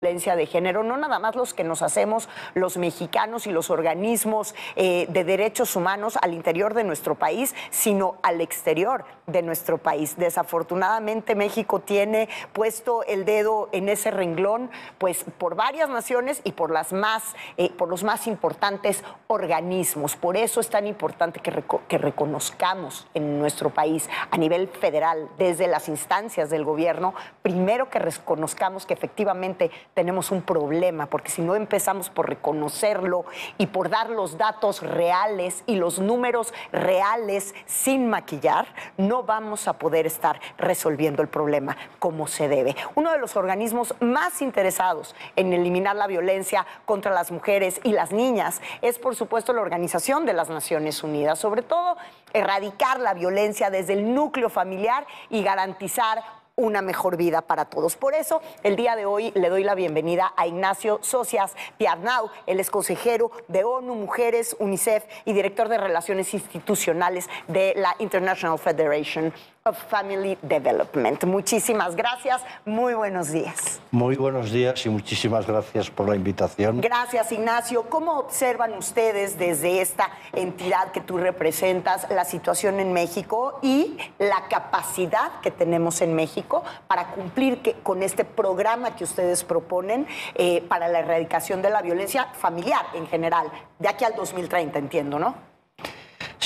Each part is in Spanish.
de género, no nada más los que nos hacemos los mexicanos y los organismos eh, de derechos humanos al interior de nuestro país, sino al exterior de nuestro país. Desafortunadamente México tiene puesto el dedo en ese renglón, pues por varias naciones y por las más, eh, por los más importantes organismos. Por eso es tan importante que, que reconozcamos en nuestro país a nivel federal, desde las instancias del gobierno, primero que reconozcamos que efectivamente tenemos un problema, porque si no empezamos por reconocerlo y por dar los datos reales y los números reales sin maquillar, no vamos a poder estar resolviendo el problema como se debe. Uno de los organismos más interesados en eliminar la violencia contra las mujeres y las niñas es, por supuesto, la Organización de las Naciones Unidas, sobre todo erradicar la violencia desde el núcleo familiar y garantizar una mejor vida para todos. Por eso, el día de hoy le doy la bienvenida a Ignacio Socias Piarnau, el ex consejero de ONU Mujeres, UNICEF y director de Relaciones Institucionales de la International Federation of Family Development. Muchísimas gracias, muy buenos días. Muy buenos días y muchísimas gracias por la invitación. Gracias, Ignacio. ¿Cómo observan ustedes desde esta entidad que tú representas la situación en México y la capacidad que tenemos en México para cumplir con este programa que ustedes proponen eh, para la erradicación de la violencia familiar en general, de aquí al 2030, entiendo, ¿no?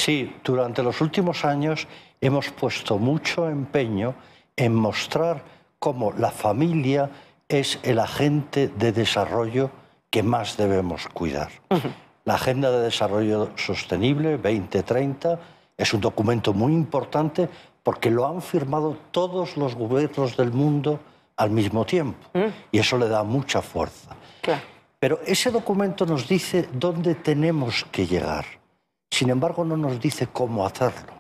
Sí, durante los últimos años hemos puesto mucho empeño en mostrar cómo la familia es el agente de desarrollo que más debemos cuidar. La Agenda de Desarrollo Sostenible 2030 es un documento muy importante porque lo han firmado todos los gobiernos del mundo al mismo tiempo y eso le da mucha fuerza. Pero ese documento nos dice dónde tenemos que llegar. Sin embargo, no nos dice cómo hacerlo.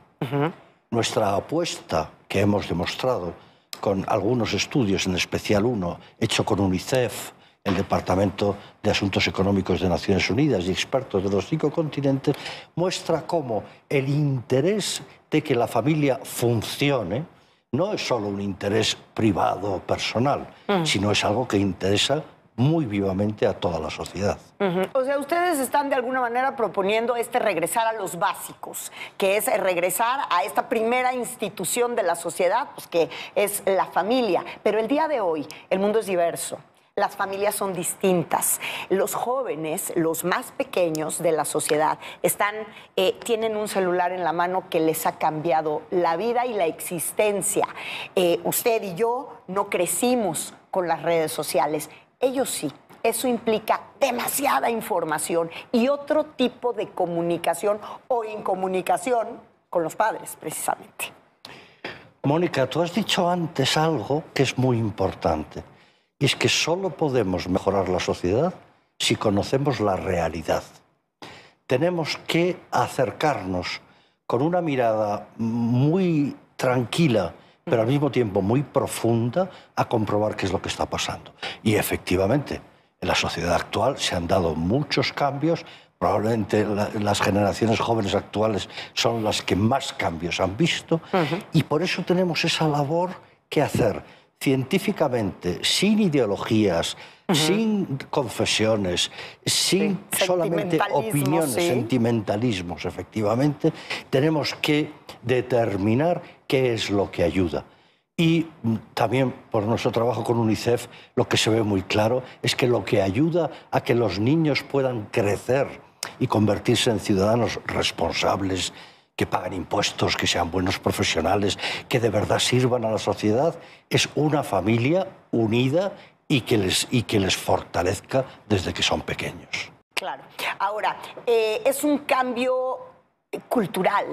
Nuestra apuesta que hemos demostrado con algunos estudios, en especial uno hecho con UNICEF, el Departamento de Asuntos Económicos de Naciones Unidas y expertos de los cinco continentes, muestra cómo el interés de que la familia funcione no es solo un interés privado o personal, mm. sino es algo que interesa muy vivamente a toda la sociedad. O sea, ustedes están de alguna manera proponiendo este regresar a los básicos, que es regresar a esta primera institución de la sociedad, pues que es la familia. Pero el día de hoy el mundo es diverso. Las familias son distintas. Los jóvenes, los más pequeños de la sociedad, están, eh, tienen un celular en la mano que les ha cambiado la vida y la existencia. Eh, usted y yo no crecimos con las redes sociales ellos sí. Eso implica demasiada información y otro tipo de comunicación o incomunicación con los padres, precisamente. Mónica, tú has dicho antes algo que es muy importante. Y es que solo podemos mejorar la sociedad si conocemos la realidad. Tenemos que acercarnos con una mirada muy tranquila pero al mismo tiempo muy profunda a comprobar qué es lo que está pasando. Y efectivamente, en la sociedad actual se han dado muchos cambios, probablemente las generaciones jóvenes actuales son las que más cambios han visto, y por eso tenemos esa labor que hacer científicamente, sin ideologías, sin confesiones, sin solamente opiniones, sentimentalismos, efectivamente, tenemos que determinar qué es lo que ayuda. Y también por nuestro trabajo con UNICEF, lo que se ve muy claro es que lo que ayuda a que los niños puedan crecer y convertirse en ciudadanos responsables, que paguen impuestos, que sean buenos profesionales, que de verdad sirvan a la sociedad, es una familia unida y que les, y que les fortalezca desde que son pequeños. Claro. Ahora, eh, es un cambio cultural,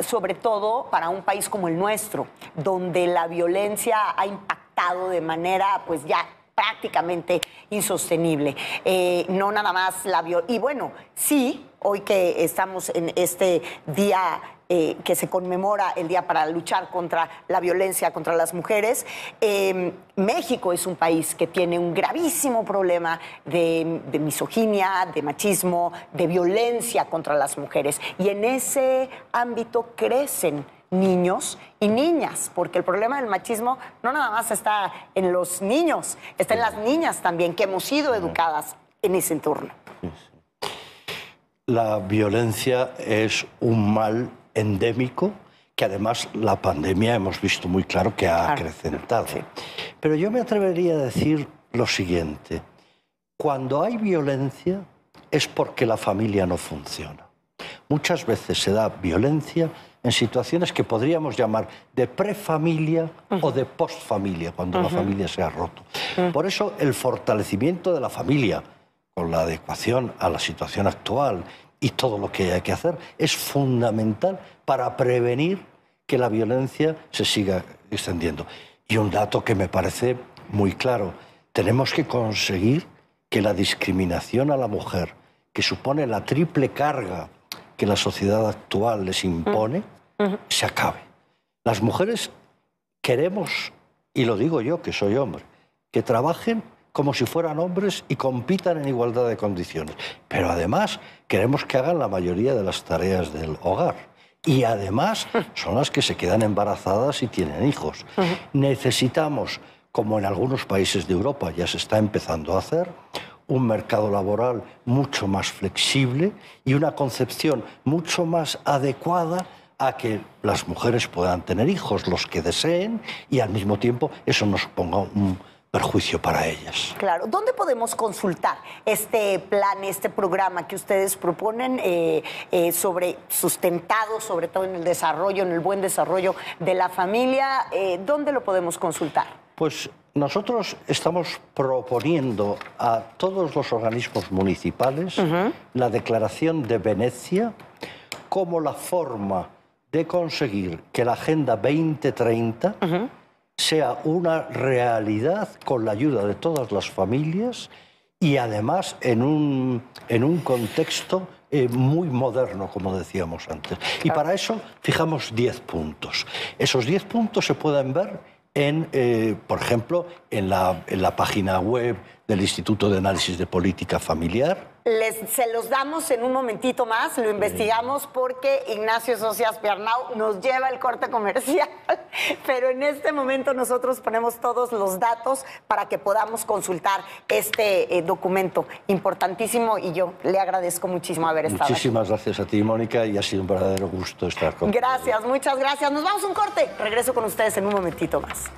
sobre todo para un país como el nuestro, donde la violencia ha impactado de manera, pues ya prácticamente insostenible. Eh, no nada más la violencia. Y bueno, sí, hoy que estamos en este día eh, que se conmemora el Día para luchar contra la violencia contra las mujeres, em, México es un país que tiene un gravísimo problema de, de, misoginia, de machismo, de violencia contra las mujeres. Y en ese ámbito crecen niños y niñas, porque el problema del machismo no nada más está en los niños, está en las niñas también, que hemos sido educadas en ese entorno la violencia es un mal endémico que además la pandemia hemos visto muy claro que ha acrecentado. Pero yo me atrevería a decir lo siguiente, cuando hay violencia es porque la familia no funciona. Muchas veces se da violencia en situaciones que podríamos llamar de prefamilia o de postfamilia, cuando la familia se ha roto. Por eso el fortalecimiento de la familia, con la adecuación a la situación actual y todo lo que hay que hacer es fundamental para prevenir que la violencia se siga extendiendo. Y un dato que me parece muy claro, tenemos que conseguir que la discriminación a la mujer, que supone la triple carga que la sociedad actual les impone, mm. se acabe. Las mujeres queremos, y lo digo yo que soy hombre, que trabajen como si fueran hombres y compitan en igualdad de condiciones. Pero además queremos que hagan la mayoría de las tareas del hogar. Y además son las que se quedan embarazadas y tienen hijos. Necesitamos, como en algunos países de Europa ya se está empezando a hacer, un mercado laboral mucho más flexible y una concepción mucho más adecuada a que las mujeres puedan tener hijos, los que deseen, y al mismo tiempo eso nos ponga un perjuicio para ellas. Claro. ¿Dónde podemos consultar este plan, este programa que ustedes proponen eh, eh, sobre sustentado, sobre todo en el desarrollo, en el buen desarrollo de la familia? Eh, ¿Dónde lo podemos consultar? Pues nosotros estamos proponiendo a todos los organismos municipales la declaración de Venecia como la forma de conseguir que la Agenda 2030 sea una realidad con la ayuda de todas las familias y además en un, en un contexto eh, muy moderno, como decíamos antes. Y para eso fijamos 10 puntos. Esos 10 puntos se pueden ver, en, eh, por ejemplo, en la, en la página web del Instituto de Análisis de Política Familiar. se los damos en un momentito más, lo investigamos porque Ignacio Socias Piernau nos lleva el corte comercial, pero en este momento nosotros ponemos todos los datos para que podamos consultar este eh, documento importantísimo y yo le agradezco muchísimo haber estado. Muchísimas gracias a ti, Mónica, y ha sido un verdadero gusto estar con Gracias, muchas gracias. Nos vamos a un corte. Regreso con ustedes en un momentito más.